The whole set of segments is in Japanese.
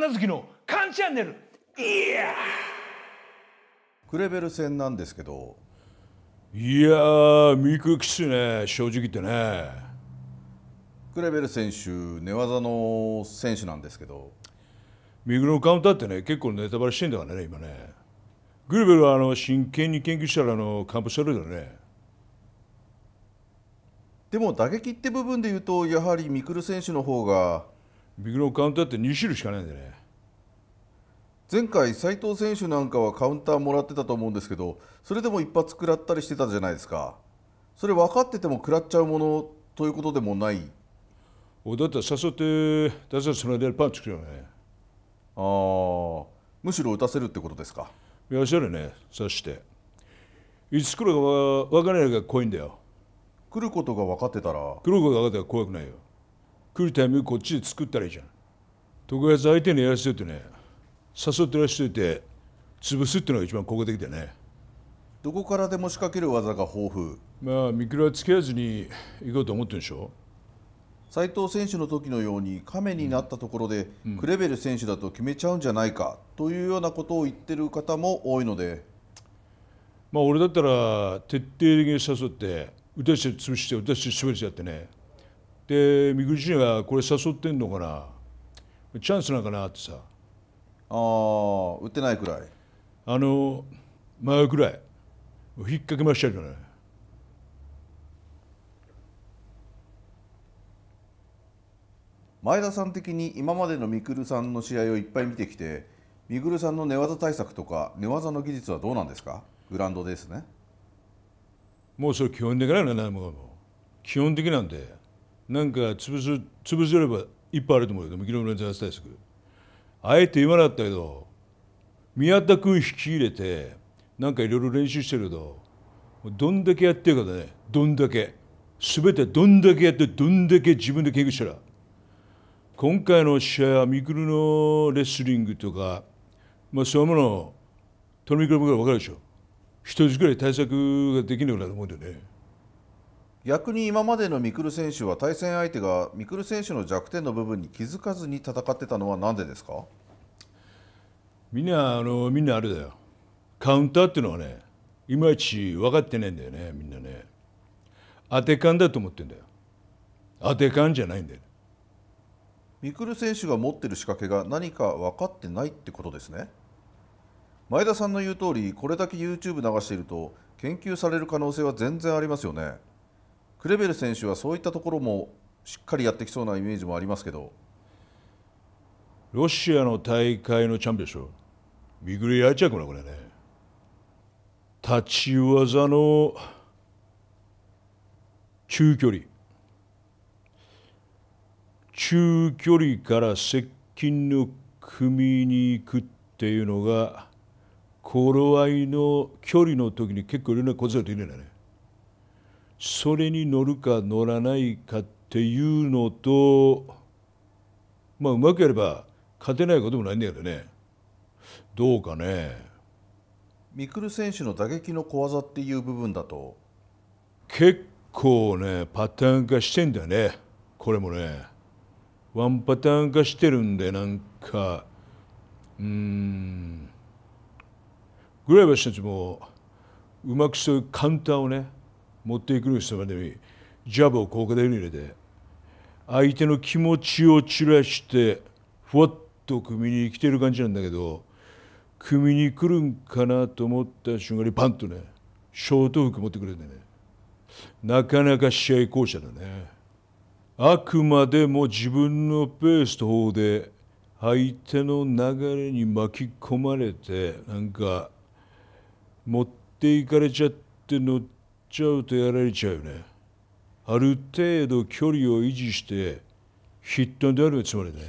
神奈きのカンチャンネルいやクレベル戦なんですけどいやー見くきつね正直言ってねクレベル選手寝技の選手なんですけど右のカウンターってね結構ネタバレしてんだからね今ねグレベルはあの真剣に研究したらあの完封されるよねでも打撃って部分で言うとやはりミクル選手の方がビッグローカウンターって2種類しかないんでね前回斉藤選手なんかはカウンターもらってたと思うんですけどそれでも一発食らったりしてたじゃないですかそれ分かってても食らっちゃうものということでもないおだって誘って打者その間パンチくるよねああむしろ打たせるってことですかいらっしゃるね刺していつ来るか分からないが怖いんだよ来ることが分かってたら来ることが分かってたら怖くないよ来るタイミングこっちで作ったらいいじゃん徳川相手にやらせてね誘ってらしおいて潰すっていうのが一番効果的だねどこからでも仕掛ける技が豊富まあは付き合わずに行こうと思ってるんでしょ斉藤選手の時のように亀になったところで、うん、クレベル選手だと決めちゃうんじゃないかというようなことを言ってる方も多いのでまあ俺だったら徹底的に誘って打たして潰して打たして絞りちゃってねで三國陣はこれ誘ってんのかなチャンスなんかなってさああ打ってないくらいあの前くらい引っ掛けましたじゃない前田さん的に今までのみくるさんの試合をいっぱい見てきてみくるさんの寝技対策とか寝技の技術はどうなんですかグランドですねもうそれ基本的なのねもう基本的なんでなんか潰す潰せればいっぱいあると思うよでも昨日の雑対策あえて言わなかったけど宮田君引き入れてなんかいろいろ練習してるけどどんだけやってるかだねどんだけすべてどんだけやってどんだけ自分で研究したら今回の試合はミクルのレスリングとかまあそういうものをトミクから分かるでしょ一人ずつぐらい対策ができるようになと思うんだよね逆に今までのミクル選手は対戦相手がミクル選手の弱点の部分に気づかずに戦ってたのは何でですかみんなあのみんなあれだよカウンターっていうのはねいまいち分かってないんだよねみんなね当て勘だと思ってんだよ当て勘じゃないんだよミクル選手が持ってる仕掛けが何か分かってないってことですね前田さんの言う通りこれだけ YouTube 流していると研究される可能性は全然ありますよねクレベル選手はそういったところもしっかりやってきそうなイメージもありますけどロシアの大会のチャンピオンでしょミグっアチャからこれね立ち技の中距離中距離から接近の組に行くっていうのが頃合いの距離の時に結構いろんなコツが出るないねそれに乗るか乗らないかっていうのとまあうまくやれば勝てないこともないんだけどねどうかね。ミクル選手の打撃の小技っていう部分だと結構ねパターン化してんだよねこれもねワンパターン化してるんでなんかうんグレーバー選手もうまくそういうカウンターをね持っていくたまでにジャブを効果的に入れて相手の気持ちを散らしてふわっと組に来てる感じなんだけど組に来るんかなと思った瞬間にパンとねショート服持ってくれてねなかなか試合巧者だねあくまでも自分のペースと方で相手の流れに巻き込まれてなんか持っていかれちゃって乗ってちゃうとやられちゃうねある程度距離を維持してヒットであるつまりね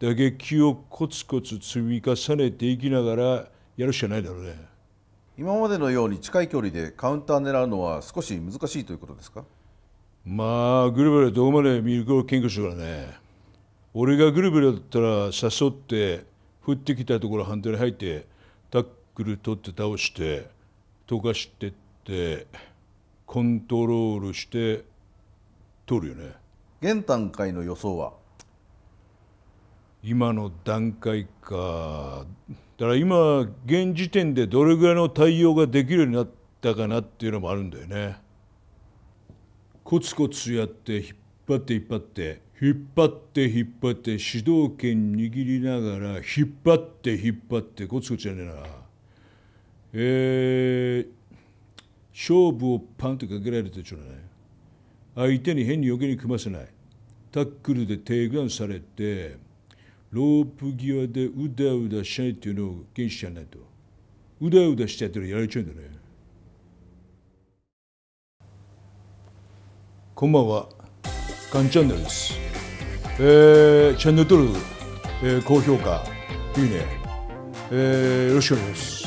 打撃をコツコツ積み重ねていきながらやるしかないだろうね今までのように近い距離でカウンター狙うのは少し難しいということですかまあグルブルどこまで魅力を検討してからね俺がグルブルだったら誘って降ってきたところ反対に入ってタックル取って倒して溶かしてってコントロールして取るよね現段階の予想は今の段階かだから今現時点でどれぐらいの対応ができるようになったかなっていうのもあるんだよねコツコツやって引っ張って引っ張って引っ張って引っ張って主導権握りながら引っ張って引っ張ってコツコツやねえなえー勝負をパンとかけられてちょうだい相手に変に余計に組ませないタックルで提案されてロープ際でうだうだしないっていうのを現しちゃないとうだうだしちゃったらやられちゃうんだねこんばんはかんチャンネルですえー、チャンネル登録、えー、高評価いいね、えー、よろしくお願いします